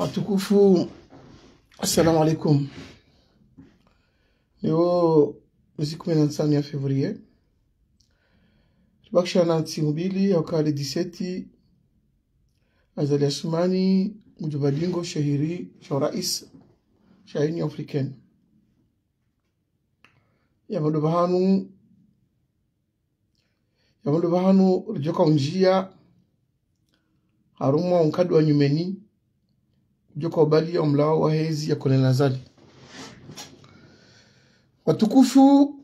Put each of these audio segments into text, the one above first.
watukufu, assalamu alaikum. Leo mwezi kumi na tano ya Fevrier, tubakisha na timu mbili akale diseti azali Asumani mujibalingo shahiri cha rais cha Union Africaine yamadoba hanu hanu rijoka unjia harumwa wa nyumeni jokobalia omulao wa hezi yakolela zali watukufu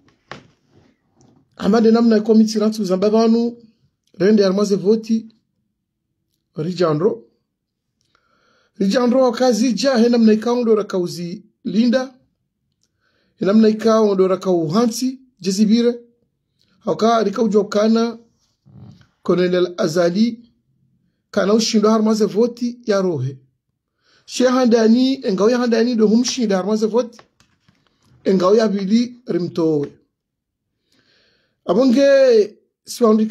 amade namna ekomitira za banu rende armaze voti rijandro rijandro wakazija he namna ikaondora kauzi linda he namna ikaondora kauhansi jezibire haka rikaujokana kolonel azali kana ushindo harmaze voti yarohe sheha ndani engauya handani do humshida armaze voti engauya bili rimtowe abonge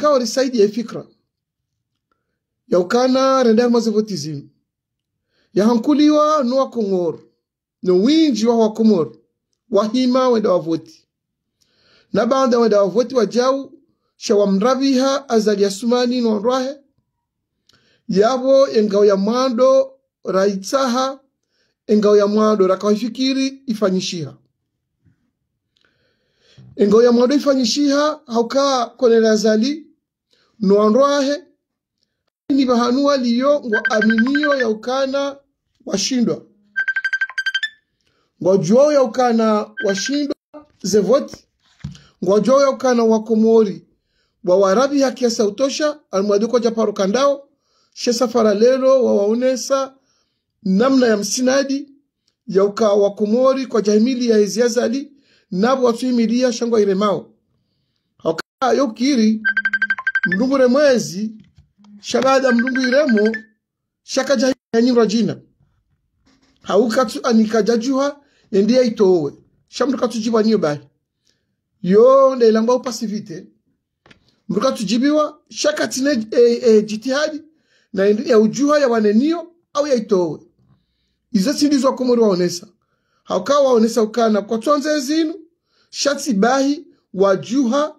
wa risaidi ya fikra yaukana rende armaze voti zinu yahankuliwa no wakongoro no winji wa wakomoro wahima wenda wavoti na banda wenda wavoti wajau shawamraviha azali asumani nonrwahe yavo engauya mwando raitsaha engao ya mwado rakawaifikiri ifanyishiha engao ya mwado ifanyishiha haukaa konerazali noanroahe ni bahanua liyo ngwa aminio ya ukana washindwa ngwa juao ya ukana washindwa zevoti ngwa juao ya ukana wakomori wa warabi haki ya sautosha almwadiko shesa shesafara wa wawaonesa namna ya msinadi ya wa wakomori kwa jahimili ya eziazali nabo watwimiliya shangwa iremao hauka yokiri mndungure mwezi shangada mndungu iremo shaka jahiyanyirwa jina hauka tu anika jajuha itowe shamruka tujiwa niyo bai yo ndailangwa upasivite mruka tujibiwa shaka tine e, e, jitihadi na ya ujua ya wanenio au ya itowe izo tsili zwa komori waonesa hauka waonesa ukana kwa tsonze zinu shati bahi wajuha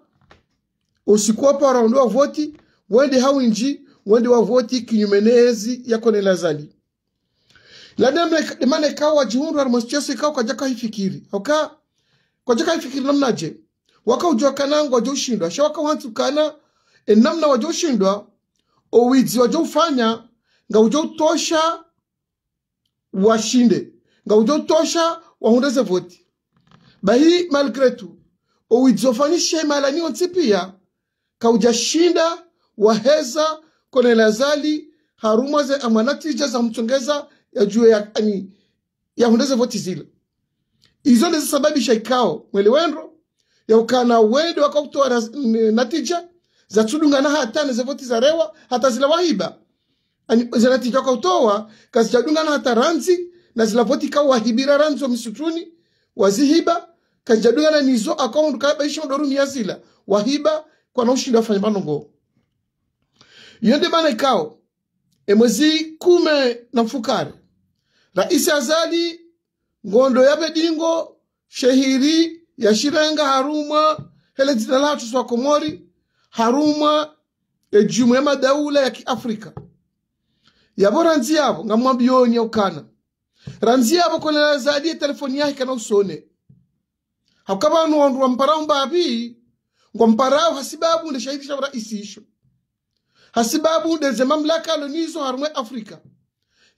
osikuwa pa raundu wa voti wende hawinji wende wa voti kinyume nezi yako nelazali lademana ikawa wajihundu armosjeso ikawa kwajaka hifikiri hauka kwajaka hifikiri namnaje wakaujua kanangu wajoushindwa sha wakauhantukana enamna wajoushindwa owidzi fanya nga tosha washinde ngaujotosha wahundeze voti bahi malgre tu owizofanyishe malaniwo pia kaujashinda waheza konelazali harumwaze amwanatija zamchongeza yajuwe ya, ani, yahundeze voti zile izo ndizisababisha ikao mwele wendro yaukana wende wakautoa natija zatudungana hatane zevoti rewa hata zile wahiba zirati jakautowa kazichadunga na hata ranzi na zilavoti ka wahibira ranzi wa misutuni wazihiba kanjadunga na nizo akaundu kabaisha mdoruni yazila wahiba kwa naushinda wafanya manongo yonde bana ikao emwezi kume na mfukare raisi azali ngondo ya bedingo shehiri ya shirenga harumwa hele dzina latu swa komori harumwa ejumu ya madaula ya kiafrika yabo ranzi yabo ngamwa byoni ukana ranzi yabo la kona ya telefoni yake kana usone hakaba no wa mparao mbabi kwa mparao hasibabu nde shahidi shabra isisho hasibabu nde ze mamlaka alonizo harumwe afrika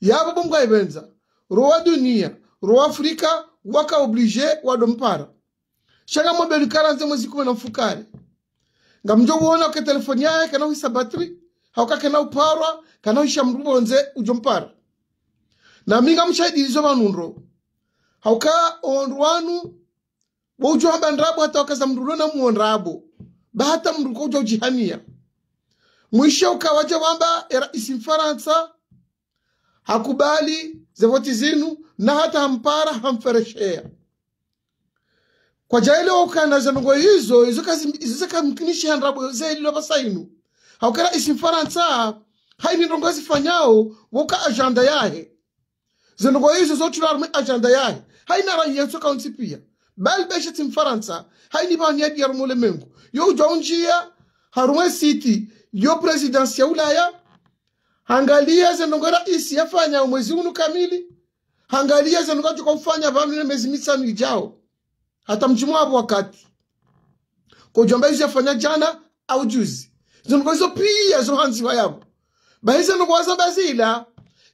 yabo bongo ibenza roa dunia roa afrika waka oblige wadompara shanga mobelu karanze mwezi kumi na mfukari nga ngamjo wana wake telefoni yake kana hisa batri haukake kena uparwa kana kanoisha mrubonze ujo mpara naminga mchaidirizo vanunro hauka ondu wanu wa habandrabo hata wakaza mndulo na muondrabo bahata mndu kouja ujihania mwisho ukawaja wamba eraisi mfaransa hakubali zevoti zinu na hata hampara hamfereshea kwa jaile waukana zanongo hizo izo kazi izo kazi mkinishi handrabo zelilo basainu haukera isi mfaransa hai ninrongo isifanyawo woka ajanda yahe zinrongo izo zotularmu ajanda yahe hai naranyeso kaunsipia bali beshe timfaransa hai nivanyadiyar mulemengu yo ujaunjia harumwe siti yo presidensi ya ulaya hangalia zinongera isi yafanya umwezi unu kamili hangalia zinongajoka ufanya vanu ne mezi mitano ijao hata mchimwavo wakati kojamba izo yafanya jana au juzi zinongo izo pia zohanziwa yavo bahisa nokwasa basila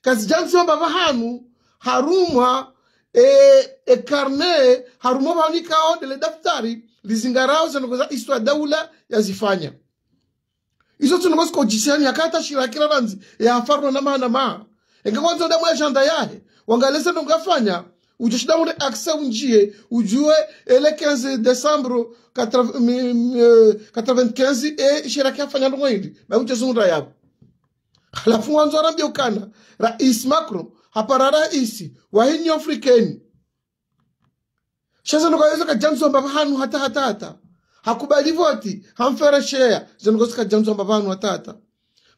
kasi baba vahanu harumwa e, e karne harumwa vanikao dele daftari lizingarao zanokoza iswa daula yazifanya iso tsinongosi kojisani yakata shirakira ranzi yafarwa e na mana ma engakwanza damu ya shanda yahe wangalesa nongafanya ujo shidamure aksa unjie ujue ele 15 desambre 95 e shiraki afanya ndongo ili bauchezunra yabo halafu wanzo ukana rais macron hapara raisi wa hinyo afrikeni shaza nukaweza kajamzo hanu hata hata hata hakubali voti hamfere ka zanukaweza kajamzo hanu hata hata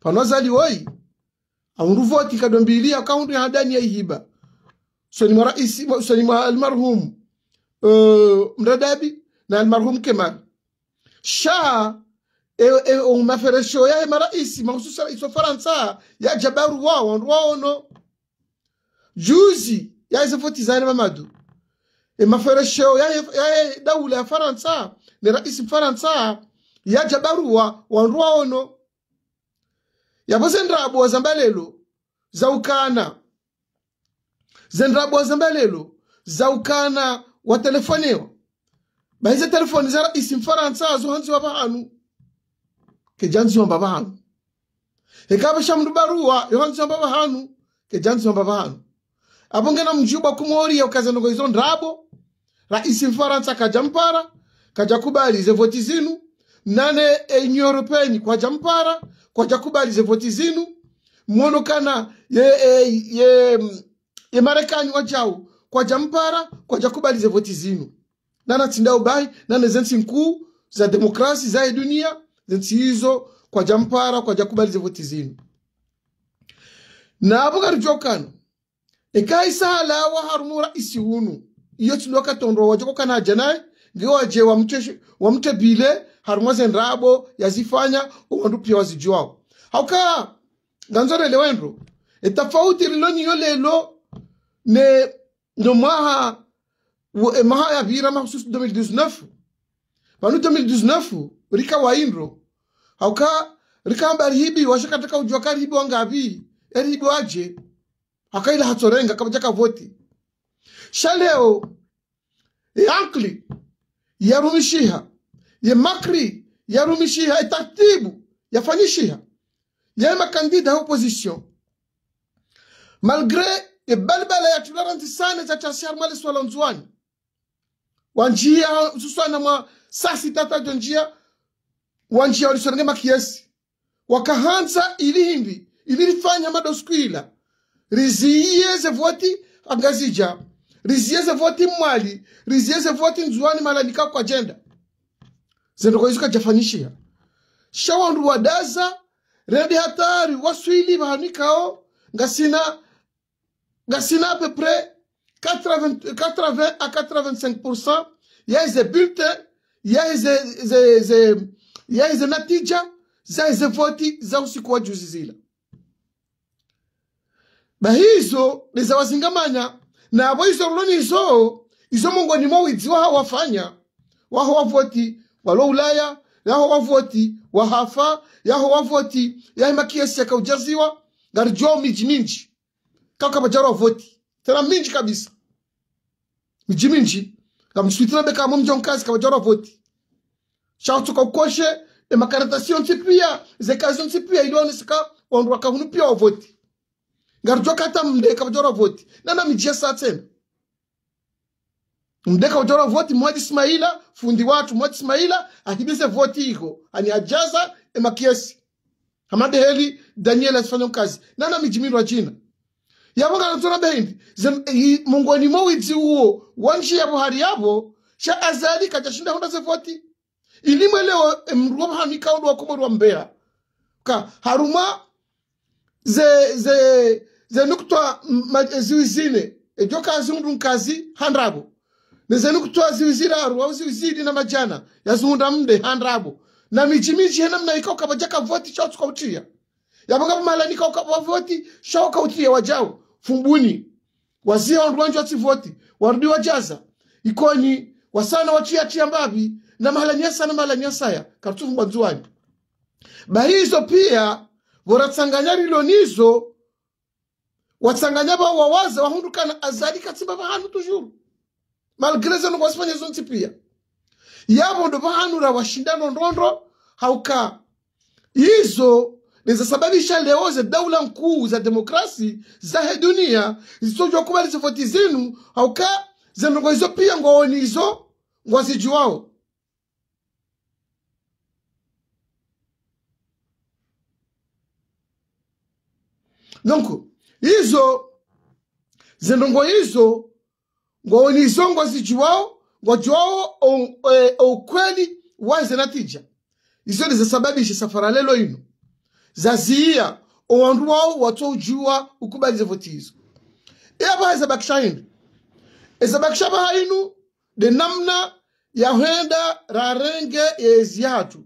wazali woi aundu voti kadombilia kaundu yahadani yaihiba soni mwa raisi soni almarhum uh, eh, mradabi na almarhum kemal shaa e, e umaferesho yaye maraisi mahususa rais faransa ya jabaru wao wandu waono juzi yaize votizane mamadu e maferesho yaye yaye daula ya faransa ni rais mfaransa yaja barua wandu waono yapo zendrabwa zambalelo za ukana zendrabwa zambalelo za ukana watelefonewa baize telefoni za rais mfaransa zohanziwa pahanu ke hanu bahanu hekaba shamundu baruwa mbaba hanu ke janziyomba bahanu apo mjuba mjubwa kumwoliya ukazanoko izo ndrabo ra isifaransa kaja mpara kaja kubalize voti zinu nane enyu europenyi kwaja mpara kwaja kubalize voti zinu mwono kana ye, ye, ye, ye marekani wajawu kwaja mpara kwaja kubalize voti zinu nana tsinda ubayi nane zensi mkuu za demokrasi za dunia zinsiizo kwaja mpara kwaja kubaliza voti zinu nabo garijokano wa waharumu raisi hunu iyo tsilo wa joko kana je wa mte wa mte bile harumwa zenrabo yazifanya uwandu pia wazijuao hauka ganzorele wendro etafauti liloniyo lelo ne no maha maha ya vira mahususu 2019 panu 2019 rika waindro auka rikamba rihibi washakataka ujua karihibi wangapi erihibi waje hakaila hatsorenga kabajaka voti shaleo yankli e, yarumishiha yemakri yarumishiha etartibu yafanyishiha yemakandida ya opposition malgre ebalibala yatularanzi sana chachasiharumale swala nzuwani wanjia suswana mwa sasi tata jonjia wanjia walisanagema kiesi wakahanza ilihimbi ililifanya madoskwila riziyeze voti angazija riziyeze voti mwali riziyeze voti nzuani malanika kwa jenda zendokoizuka jafanyishia shawandu wadaza rendi hatari waswili bahanikao ngasina ngasina à peu près 80, 80 à 85% yaize bulletin ya yaize natija za zaize voti za usiku wa juzi zila na abo hizo izo hizo hizo mungu ni mawizi waha wafanya waha wavoti walo ulaya yaho wavoti wahafa yaho wavoti yahimakiesi yakaujaziwa garijoo miji minji kakabajaro wavoti tena minji kabisa miji minji gamswitira bekamu mjonkazi kabajaro wavoti shan tsuka koche e makaratasi onsi pia zekazi onsi pia on ondwa hunu pia o voti joka tam de ka vajora voti nana mijia saa tena mdeka vajora voti mwaji ismaila fundi watu mwaji ismaila ahibise voti iko ani ajaza e makiesi hamade heli daniel asifanye kazi nana mijimirwa jina yavo kanatona bendi e, mungoni mowidziuwo wanji yavo hari yavo sha azali kajashinda hunda zevoti ilima leo mruwa hani kaudu wa kumaru mbea ka haruma ze ze ze nukutwa ziwizine ejoka azungu kazi handrabo ne nezeni kutwa ziwiziraro au ziwiziri na majana ya yazungunda mde handrabo na michimichi henamna ikauka bajaka voti chao tuka utia ya mga chautsukautiya yapanga chao ukavavoti utia wajao fumbuni wazia wandu wanje watsivoti warudi wajaza ikoni wasana wachia wachiyachiya mbavi na namhala na mala nyasaya kartufu mbwanjuwani bahizo pia voratsanganya rilonizo watsanganya vao wawaza wahundukana azali katsimba vahanu tujuru malgre zano kwasipanya zonti pia yavo ndo vahanura washindano ndondo hauka hizo nizasababisha leo za daula nkuu za demokrasi za he dunia zisojwa kubali zivoti zinu hauka zinongo hizo pia ngwaonizo ngwazijuwao donc hizo zendongo izo ngowonizo ngozijuwawo ngojuwawo e, ukweli wanze natija izo ndizasababisha safara lelo ino zaziya owandu wawo watoujuwa ukubalize votizo iyabaha izabakisha inu izabakisha baha inu de namna ya yahwenda rarenge yeziatu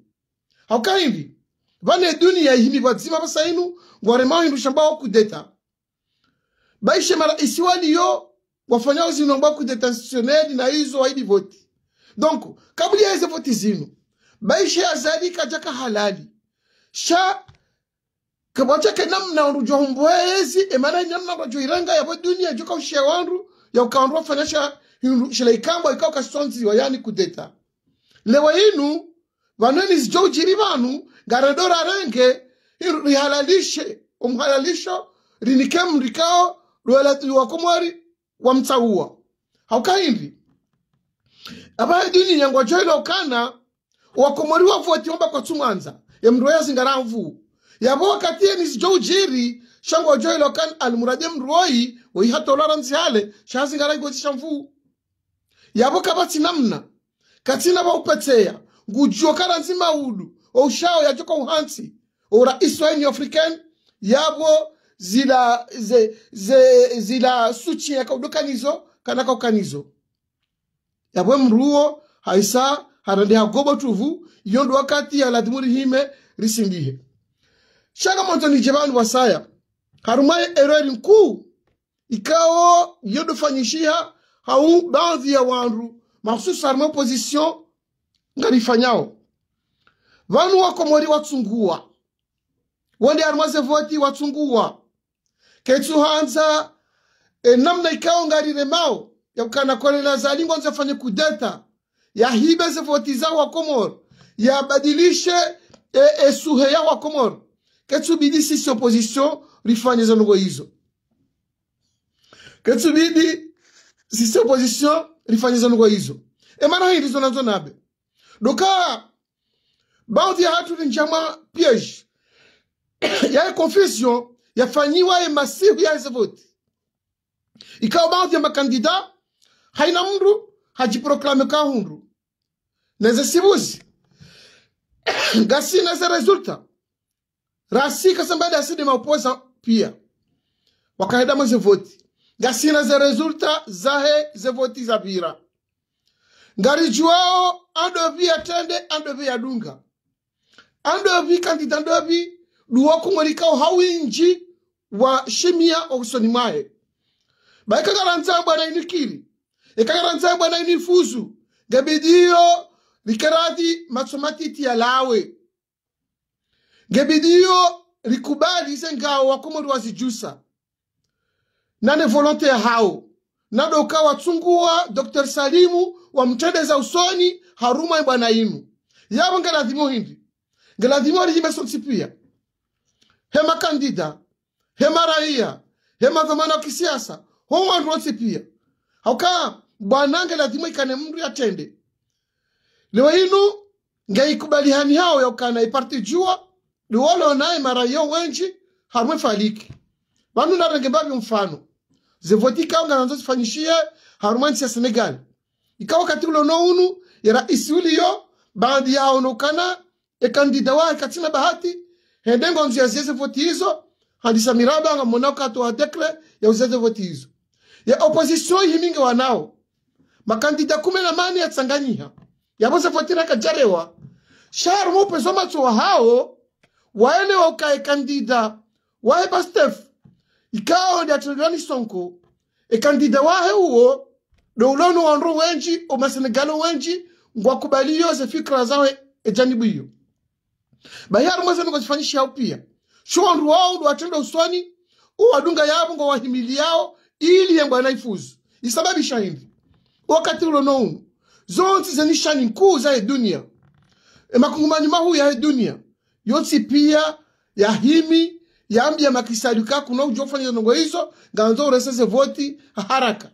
haukahindi vane dunia ihimi vadziva vasainu ngwaremao hindu wa kudeta baishe mara isiwaliyo wafanyao zinu ambao kudeta institutioneli na izo waidi voti donc kabuli ya hizo voti zinu baishe azali kajaka halali sha kabachake namna wandu johombwezi emana namna wandu iranga yabo dunia juka ushe wanru ya ukawandu wafanyasha shila ikamba ikao kasonzi wayani kudeta lewa inu vanenizija ujiri vanu ngaredo renge rihalalishe umhalalisho rinike mrikao lwelatiwakomwari wamtsaua haukaindi apaedini nyangwa joilo kana wakomwari wavuati omba kwa tsumwanza emndu yazingaramvu yavo wakati enizijo ujiri shangwa joilo kana alimuraje mnduoyi weihatolara nzihale shazingaraigotsi shamvu yavo kavatsinamna katsina vaupetseya ngujokara nzima udu oushawo yajoko uhansi ora israel africaine yabo zila ze, ze, zila suchi ya yakaudokanizo kana kaukanizo yabo mruo haisa harande hagobo tuvu yondo wakati ya ladimuri hime risindihe changamoto ni jebani wasaya harumaye ereri ikao ikawo fanyishiha hau baadhi ya wandu mahususu harumaye position ngarifanyao vanu wakomori watsunguwa wonde arumase voti watsunguwa ketsuhanza enamna ikao ngariremao yakukana kolela zalingwa nzafanye kudeta yahibe zevoti zao wakomor yabadilishe e, e suhe yao wakomor ketsubidi sisi opposition rifanye zanongo hizo ketsubidi sisi opposition rifanye zanongo izo emana hirizo nazo nabe Donc, baadhi ya hatu ni njama piège yaye yaani confusion yafanyiwaye masihu ya zevoti ikawa baadhi ya makandida haina mndu hajiproklame ka hundu neze sibuzi gasi neze resulta rasi kasambada asidi maupoza pia wakaeda mweze voti gasi neze resulta zahe ze voti za ngari juwao andovi atende andovi adunga andovi kandida ndovi duwa kung'werikawo hawinji wa shimia okusoni mwaye ba ikakaranzayo bwana inikiri ikakaranzayo bwana inifuzu ngebidiyo likeradi matsomatiti yalawe ngebidiyo likubali ize ngawo wazijusa nane volonte hao nadoka watsunguwa dr salimu wamtedeza usoni haruma ya bwana inu yavo ngelathimo hindi ngelathimo tsipia hema kandida hema raia hema zamana wa kisiasa ho wandu wotsipia hauka bwana ngelathimo ikane mndu yatende lewe inu ngeikubali hao yaukana iparti jua liwolonaye maraia wenji harume faliki vandu narenge mbavyo mfano zevotika ungananzozifanyishie harumwe harumani ya senegali ikawa kati ulo nounu ya rais yo baadhi yao nukana e kandida wa katina bahati hendengo nzi ya zeze voti hizo handisa miraba nga kato wa dekle ya uzeze voti hizo ya opposition himinge wanao makandida kume na mani ya ya tsanganyiha voti na kajarewa shahar mupe zoma tuwa hao waene waka e kandida wahe pastef hondi ndiatulilani sonko e kandida wae uo do dowlano wanro wenji o masenegalo wenji ngwakubaliyo ze fikra zawe ejanibu iyo bayari mwezenu ngwachifanyisha yao pia sho wanru wao ndo watenda uswani uwadunga yavo wahimili yao ili yengwa naifuzu isababisha imvi wakati ulono zonzi zeni shani nkuu za ye dunia e emakungumanyi mahu ya ye dunia yotsi pia ya himi ya ambi ya makisaduka kuna ujofanya zonongo hizo ganzo ureseze voti haraka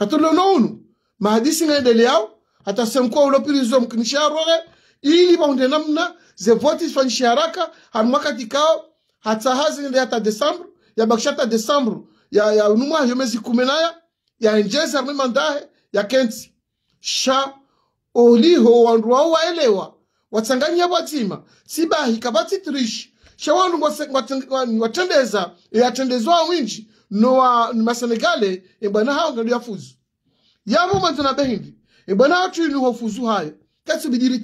katolo unu mahadisi ngaedele yao hata senkuwa ulopirizwa mkinisharoge ili baunde namna ze voti zifanyishe haraka hanwakati kao hata hazingende hata desambru yabakisha hata desambru ya, ya unumwa yo mezi kumi ya enjezi arme mandahe ya kenti sha oliho wandu wao waelewa watsanganya sibahi tsibahi trish sha wandu watendeza yatendezwa winji noa uh, nowa masenegale ebwana hao ngadu ya yabo manzo na behindi ebwana hatu ilu hofuzu hayo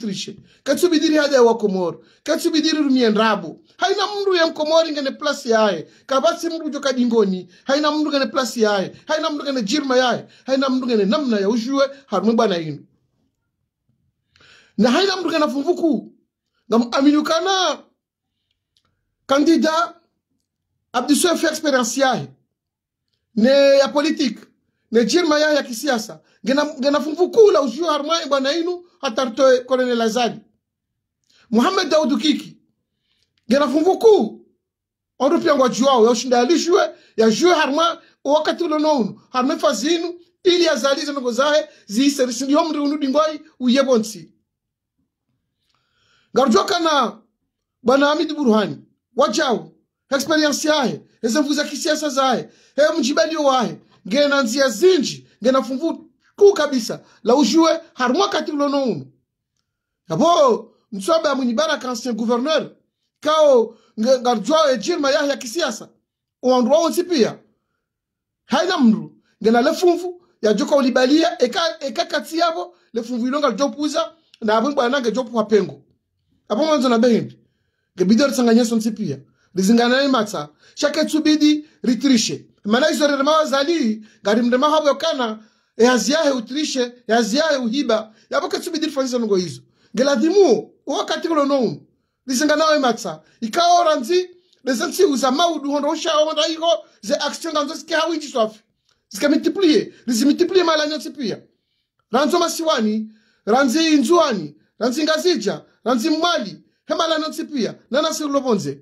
triche katsu bidiri hada wa komor katsu bidiri rumien rabu haina mndu ya komori ngene place yae kabasi mndu joka dingoni haina mndu ngene place yae haina mndu ngene jirma yae haina mndu ngene namna ya ushue harume bana inu na haina mndu ngene fumbuku ngam aminukana kandida abdiswe fe experience yaye ne ya politique ne jirma ya ya kisiasa gena fumfukula ujio harmai bwana inu hatartoe kolonel Azali muhammed daudu Kiki gena fumvuku ondupyangwa juao ya ushindalishwe ya juwe harma wakati ulo nounu harma fazinu ili azalize nungo zahe ziise risindiyomri uyebo nsi garujoka na bwana amidi buruhani wajao experiensi yahe ezemvuza kisiasa zahe heyo mjibaniyo wahe ngena nzia zinji ngena fumvu kuu kabisa la ujue kati ulono uno apo mtsobe amunyibaraka ancien gouverneur kao ngarjwao ejirma yahe ya kisiasa uwandu wawonsi pia haina mndu ngena lefumvu yajoka ulibalia ekakatsi eka yavo lefumvu ilonga lijopuza na abwe bwana ngejopuwa pengo apo mwanzo na behindi ngebidi alisanganyesonsi pia rizinganane matsa shake tsubidi ritrishe mana izo rerema wazali ngari mrema habo kana utrishe utirishe yaziyahe uhiba yaboke tsubidi rifanyize nungo izo ngeladhimu wakati kulo nomu rizinganawe matsa ikaora nzi rezansi uza maudu hondo usha hondo iho ze action ganzo sikahawinji swafi zikamitipliye rizimitipliye mala nyotsi pia ranzo masiwani ranzi inzuani ranzi ngazija ranzi mwali hemala nyotsi pia nana sirulobonze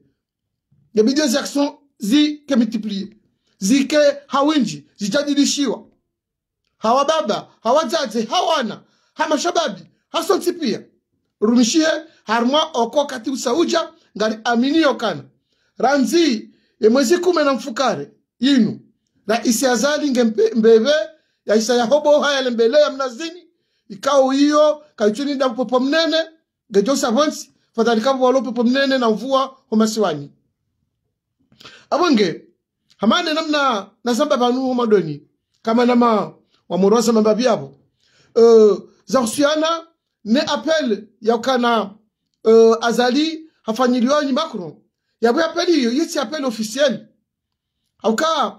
Biblia zake zike multiplie zike hawinji zijadilishiwa hawa baba Hawa hawadzaze hawana shababi. Haso tipia. rumishie harmwa oko kati usauja ngari amini kana ranzi emwezi kume na mfukare inu na isi isiazali ngembeve ya isa ya hobo haya lembele ya mnazini ikao hiyo kaichuni na upepo mnene gejosa vansi. vonsi walo walopepo mnene na mvua Humasiwani abonge hamane namna nasamba panu madoni kama nama wamorosa mambabi yabo uh, eh, zahusiana ne apel ya yakana uh, eh, azali hafanyiliwa ni makro ya yabo apel hiyo yitsi apel officiel auka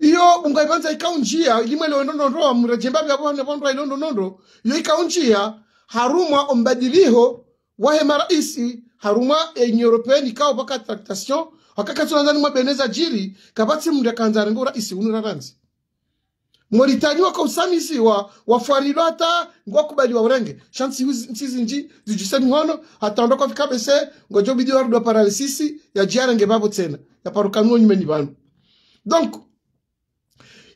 iyo ungaibanza ikaunjia ilimwe londonondo mrejemba byabo ne bondwa ilondonondo iyo unjia harumwa ombadiliho wahe maraisi harumwa enye european ikao paka tractation wakakatsulanzani mwabeneza jiri kapatsi mndu akanzana ngora isi unuraranzi mwalitaniwa kwa usamisiwa wafwarilwa hata ngwakubaliwa urenge shansi nsizinji zijuse mihono hatando kwafika bese ngojobidi warudwa paralisisi yajiarenge babo tena yaparukanuo nyume ni vanu donc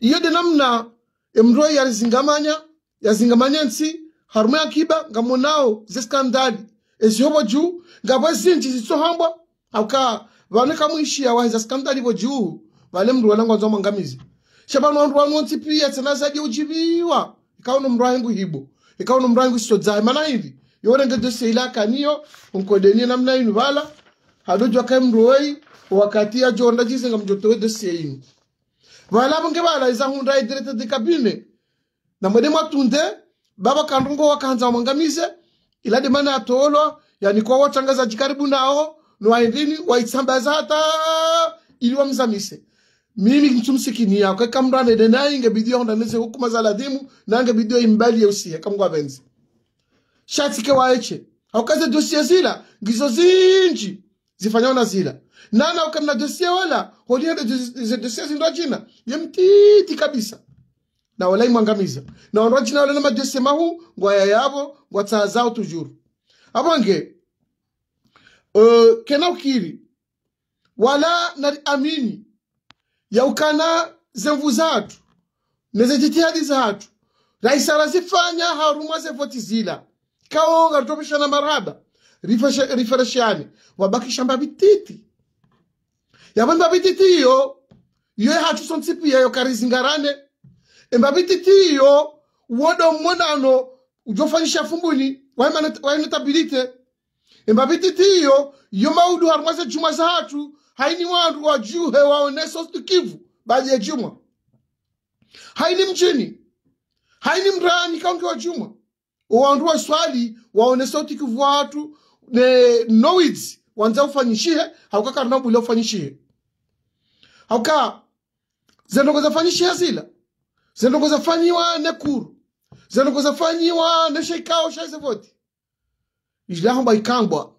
iyo de namna emro yarizingamanya yazingamanya nsi harume akiba ngamonao ze skandali ezihobo juu ngabwe zinji zitsohambwa auka vaneka muishiya waiza sikamdalivo juu vale mndu wala ngwanzwa mwangamizi shapano vandu vanontsipiya tsena sadye uchiviwa ikauno mndu aingu hibo ikauno mndu aingu sitodzai mana ivi yorengedzo seila kaniyo unkodenie namna inu vala hadojwakae mndu wei wakati ya ajonda chisenga mjotowedo seinu vala vonge vala isa hunda idirete kabine na mwede mwatunde baba kandungo wakanza mwangamize ilade mana atolo yani kwa watangazaji karibu nao nowaendeni waitsambaza ili wamzamise mimi nchumsikinia kaka mndu anede naye ingebidia ondaneze hukumaza ladhimu nangebidia imbalie usiye kamgwa benzi shati shatike waeche aukaze dosie zila ngizo zinji zifanyao na zila nana na dosie wala holi holiende dosie zindwa jina ye mtiti kabisa na walai mwangamiza na wanwa jina wala na madosie mahu ngwa ya yayavo ngwa taa zao tujuru abonge Eh, kena ukiri wala nari amini yaukana zemvu zathu neze jitihadi zathu raisara zifanya harumwa zevoti zila kaonga ritopeshana maraba rifereshane wabakisha mbavititi yavo mbavititi iyo iyo hatuso ntsipiya yokarizingarane embavititi iyo wodo mmonano ujofanyisha fumbuni wainetabilite embapititiyo yomaudu harumwase chumwa zahatu haini wandu wajuhe waoneso stikivu baji ya juma haini mjini haini mrani kaunti wa juma jumwa wandu waswali waoneso stikivu watu ne nowidzi wanza ufanyishihe hauka karnabule ufanyishihe hauka zendongo zafanyishihe zila zendongo zafanyiwa nekuru zendongo zafanyiwa neshaikao shaizevoti jilahamba ikangwa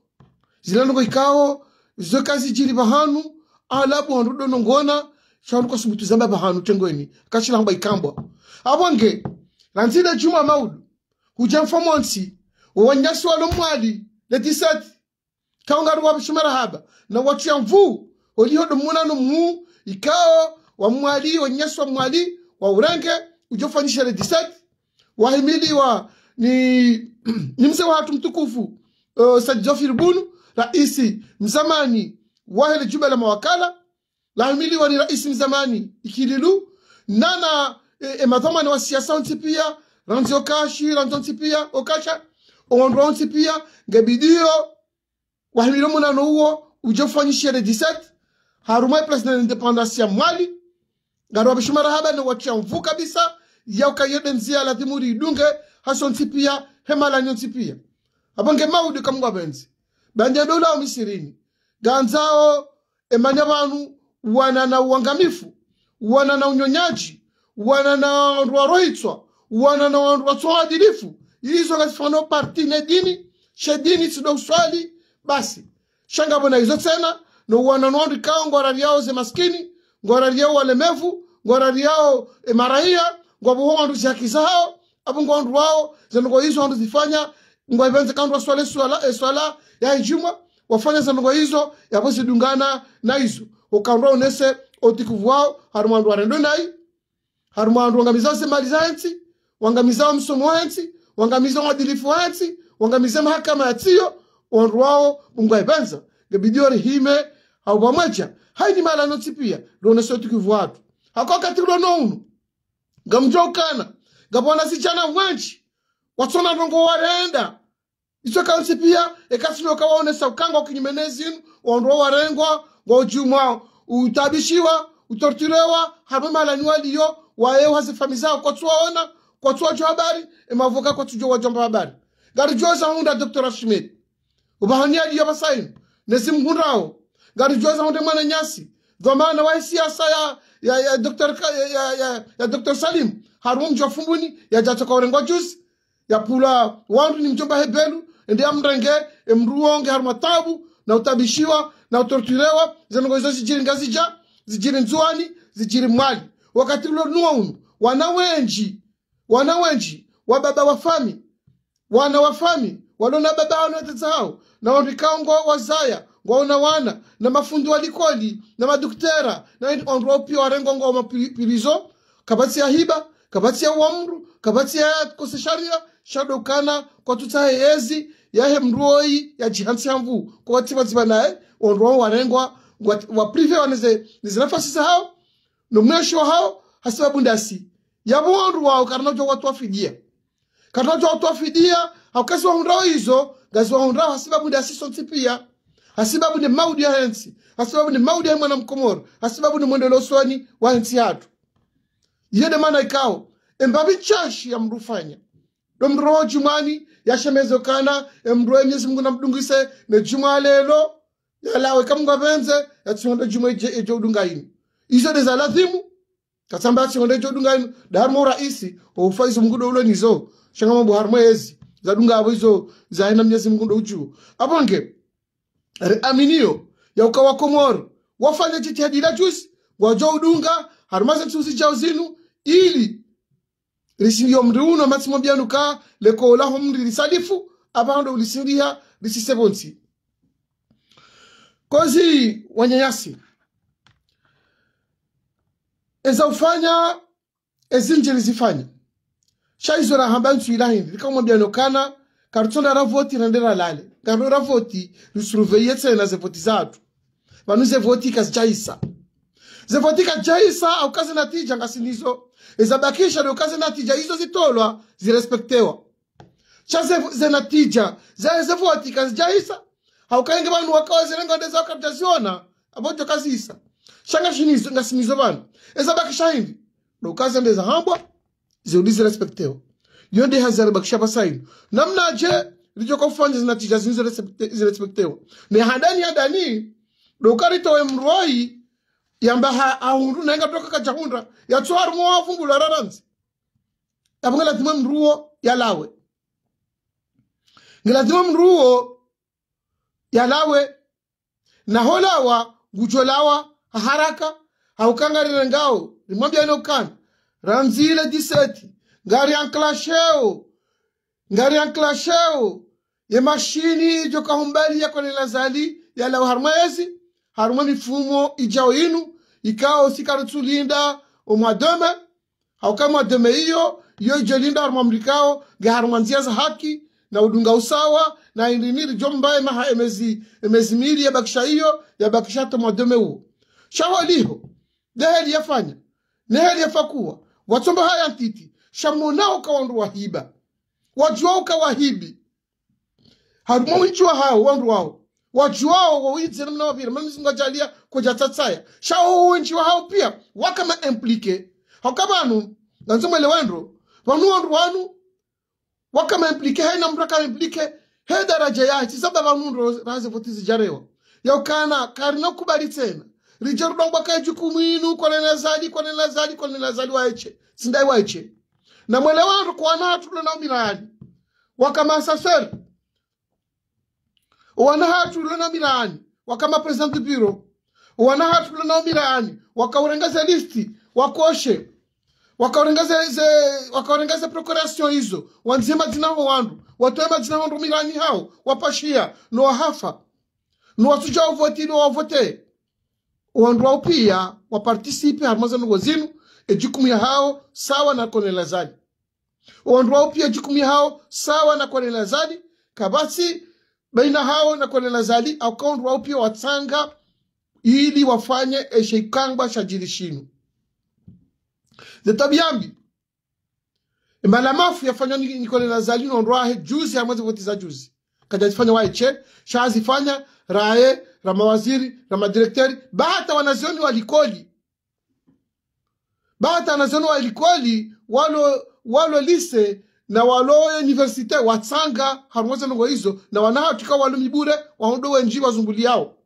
zilanduka ikawo zokazi jili pahanu alabu wandu dono ngona shawandu kasubutu zamba pahanu tengweni kachilahamba ikambwa abwange lanzida juma maudu kuja mfamu wansi wanyasi walo mwali letisati kaungaru wapishumara haba na watu ya mvuu olihodo munano mu ikao wa mwali wanyasi wa mwali wa urange ujofanyisha letisati wahimili wa ni, ni mzee wa hatu mtukufu uh, eh, Sajjafir Bunu, raisi mzamani wa hili jumba la mawakala lahimiliwa ni raisi mzamani ikililu nana e, eh, e madhamani wa siasa onti pia ranzi okashi ranzi onti pia okasha ondwa onti pia ngebidio wahimiliwa munano uwo uje ufanyishe le 17 harumai president independence ya mwali ngarwa bishumara rahaba ni wakia mfu kabisa ya ukayede nzia lazimuri idunge hasonti pia hema lanyo nti pia apange maudu kamwa penzi banja dola wa misirini ganzao emanya vanu wana na uangamifu wana na unyonyaji wana na wandu wana na wandu watsoadilifu izo kazifano parti ne dini che dini sido swali basi shanga bona izo tena no wana na wandu kao ngwarari yao ze maskini ngwarari yao walemevu ngwarari yao e maraia ngwabuho wandu zihaki zao apo zenoko izo wandu zifanya ngwa kandwa swale swala e swala ya ijuma wafanya zandongo izo yaposidungana na izo ukanthu aonese otikivu wawo hari mwanthu warendo nayi hari mwanthu wangamizawo semali zantsi wangamizawo msomo wantsi wangamiza mwadilifu wantsi wangamize mahakama yatsiyo wanthu wawo mungwa gebidio rihime au bamacha haidi mala mali anotsipia ndionese otikivu wathu hako akati kulono uno ngamjokana ngapona sichana wanchi watsona nongo warenda icho kansi pia ekasino kawaonesa ukanga ukinyumene zinu ondoa warengwa ngojumwao utabishiwa utortirewa harimo malanywa liyo wayewa zifami zao kwatsuwaona kwatsuwajo habari emavuka kwatsujo wajomba habari joza hunda dr ashmed ubahonya liyo basaino nezimhunrao joza hunde mwana nyasi dhamana wahi siasa ya ya ya dr ya, ya, ya, ya dr salim harum jofumbuni yajachokaurengwa juzi yapula wandu ni mjomba hebelu ndi amrenge emruonge haruma tabu na utabishiwa na utorturewa zanongoizo zijiri ngazija zijiri nzuani zijiri mwali wakati nuwa unu wana wenji wana wenji wa baba wafami wana wafami walona baba wanatetsa hao na wanrikaongo wazaya ngwaona wana na mafundi walikoli na maduktera na onroa pia ngwa wa mapilizo kabati ya hiba kabati ya uamru kabati ya kose sharia shadokana kwatutsa hezi yahe mruoyi ya jihansi yamvu kowatsivatsiva naye onrowa wanengwa waprive prive waneze nizinafasisa hao nomwesho hao hasivabundasi yavuondu wawo katanaja watwa fidia katanaja watwa fidia wa wahundrawo hizo gazi wa wahundrawo hasivabundasi sonsi pia hasibabu ni maudi ya hensi hasibabu ni maudi ya mwana mkomoro hasibabu ni mwendelo losoni wa hensi hatu yede mana ikao embabi chashi ya mrufanya ɗum rowo jumani yashemeze kana emroye mnyezi mungu namdungise ne juma lelo yalawe kamunga benze yatsihonda juma udunga inu izo dezala thimu katsamba atsihonda ejodunga ino daharimo raisi oufa izo mungu doulo nizo shangamabo harimo ezi zadunga avo izo zaina mnyezi mungu doujuwo aponge re aminiyo yauka wakomoro wafanya chitihadila chusi wajo udunga harumaze chusi chao zinu ili risirio mndu uno matsimo byanu ka lekolaho mndi lisalifu apando ulisindiha lisisebonsi kozi wanyanyasi ezaufanya ezinjiri zifanya shaizo rahamba ntsu ilahindi likamwambyano kana karutsonda ravoti rendera lale ngano ravoti lisuruveye tsena zevoti zathu vanu zevoti kazijaisa zevoti kajaisa natija tija ngasinizo ndio kazi na tija hizo zitolwa zirespektewa tija chazenatija zezevuatika zijaisa haukayenge wakawa zirenga ndeza wakatasiona wakabjaziona kazi isa shanga shinizo ngasimizo vanhu ezabakisha ndio kazi ndeza hambwa ziudi zirespektewa iyo ndi hazarebakisha pasaino namnaje lichokofanya zinatija zinizirespektewa nehandani hadani dokaritowe mroi yamba ha ahundu nenga toka kachakunda yatswari mwa wavumbulwa raranzi yapongela dzimwe mnduwo yalawe ngela dzimwe mnduwo yalawe naholawa gucholawa haharaka haukangarire ngawo rimwambyanoukana ranzile diseti ngari yankilashewo ngari yankilashewo yemashini ijo kahumbali yakonela zali yalawe harumwa yezi harumwa mifumo ijawo inu ikawa usikaritsulinda omwademe hauka mwademe hiyo iyo ijelinda harumwamrikao geharumwa nzia za haki na udunga usawa na indiniri jo mbaye maha emezi emezi emezimiri yabakisha hiyo yabakisha te mwademe huo shawaliho deheli yafanya neheli yafakuwa watsomba haya ntiti shamonao kawandu wahiba wajua kawahibi harumwa winchi wahao wandu wao wajuao wawinzira mnawavira jalia tsatsaya kujatsatsaye shawo wa hao pia wakama implike hokabanu nanzimwele wendro vanu wandru wanu wakama implike na mndu akama implike he daraja yahe tisabda vanundu razivotizi jarewa yaukana karina kubali tsena rijerudongwa kae jukumu inu kolenazali kolenazali kolenazali waeche sindai waeche na mwele na wandu kuwanahatulo namirani wakamasaseri uwanahatulo namirani wakama president bureau wana wanaha tulanaumirani wakaurengeze listi wakoshe wakaurengeze wakaurengeze procuration hizo wanzie madzinao wandu watoe madzinao ndu mirani hao wapashia no no nowahafa nowasuja no wavote wandu wao pia wapartisipe harumazanungo zinu ejukumu ya hao sawa na konela zadi wandu wao pia jukumu ya hao sawa na konela zadi kabasi baina hao na konela zadi akaundu wao pia watsanga ili wafanye ekyeikangwa sha jili shinu zetabiyambi emalamafu yafanywa nikole nazalino rwahe juzi amwezi kutiza juzi kaja zifanya waiche shazifanya raye ramawaziri ramadirekteri bahata wanazioni walikoli bahata wanazioni walikoli walo walo lise na walo universite watsanga harumweza nungo hizo na walumi bure wahodo wenji wazunguli yao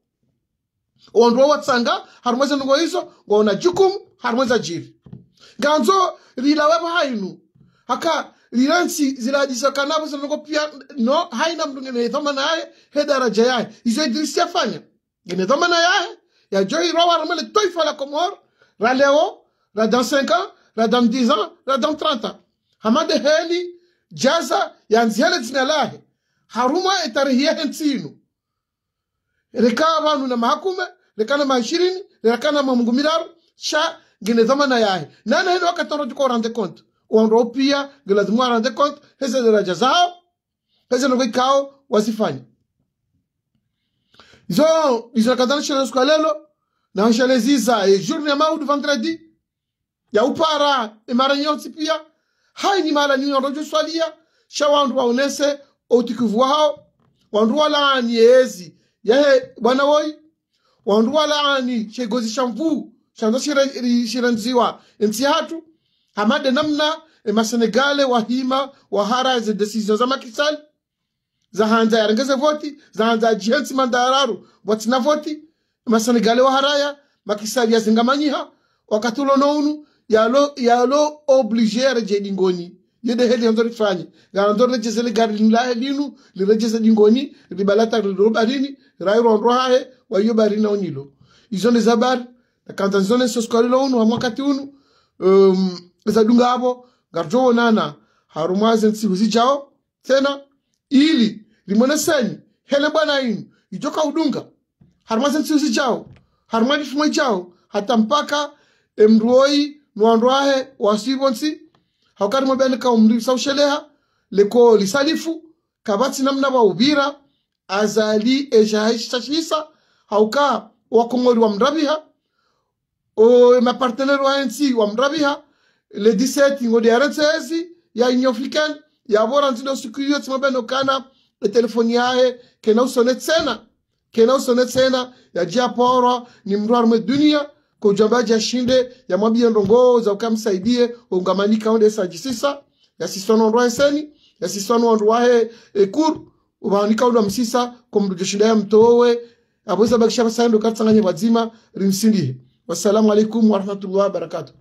owandu watsanga harumweze ndungo izo ngona jukumu harumweza jiri nganzo lilawepo hainu haka liransi zilajisakanapo zinongo pia no haina mndu ngenethomana yaye he daraja yaye izo idrisi yafanya ngenethomana yaye yajoirwa warumele toifa la komor ra leo ra dans 5 ans ra dans 10 ans ra dans 30 ans hamade heli jaza yanzihele dzina lahe harumwa etarihiyehe ntsinu reka vanu na mahakume na maishirini ishirini na mamungu miraru sha gine zama na yae nana hino waka toro jiko rande konto uandro pia gelazimu rande konto hese daraja zao heze nukwe kao wasifanye izo izo nakadana shela siku lelo na shela ziza e jurni ya maudu vendredi ya upara e mara nyoti pia hai ni mara nyinyo ndojo swalia sha shawandu waonese otikuvu wao wandu wala niezi e yeye bwana woyi wandu walaani chegozi sha mvuu shanza shiranziwa ensi hatu hamade namna e masenegale wahima wahara ze desizio za makisali zahanza yarengeze voti hanza ajihensi mandararu na voti masenegale waharaya makisali yazingamanyiha wakatulo nounu yalo yalo obligere yarejedi jede heli hanzori tufanye ganzori rejese le gari ni lahe linu li lirejese jingoni ribalata lirobarini raironrohahe wayo barina onyilo izo ni zabari na kanza zone soskolilo unu hamwakati unu um, zadunga hapo garjowo nana harumwaze huzi jao tena ili limoneseni hele bwana inu ijoka udunga huzi jao zijao harumwani fumwe jao hata mpaka emruoi nuandwahe wasibonsi hawkari mobeni ka umri saushelela leko lisalifu kabati namna ba ubira azali eshahishashisa hauka wakongori wa mrabiha o ma partenaire wa ANC wa mrabiha le 17 ngodi aretsezi ya ya Africaine yabora sikuyo sikuriyo tsimabeno kana e telefoni yae kena usone tsena kena usone tsena ya porwa ni mrwarme dunia kocha mbaji ashinde ndongo ndongoza ukamsaidie ungamanika onde saji sisa yasisona ndwa enseni yasisona ndwahe ekuru ubanika ndo msisa kumrudishinda ya mtowe abuza bakisha basando katsanganye wazima rimsindihe wassalamu alaikum warahmatullahi wabarakatuh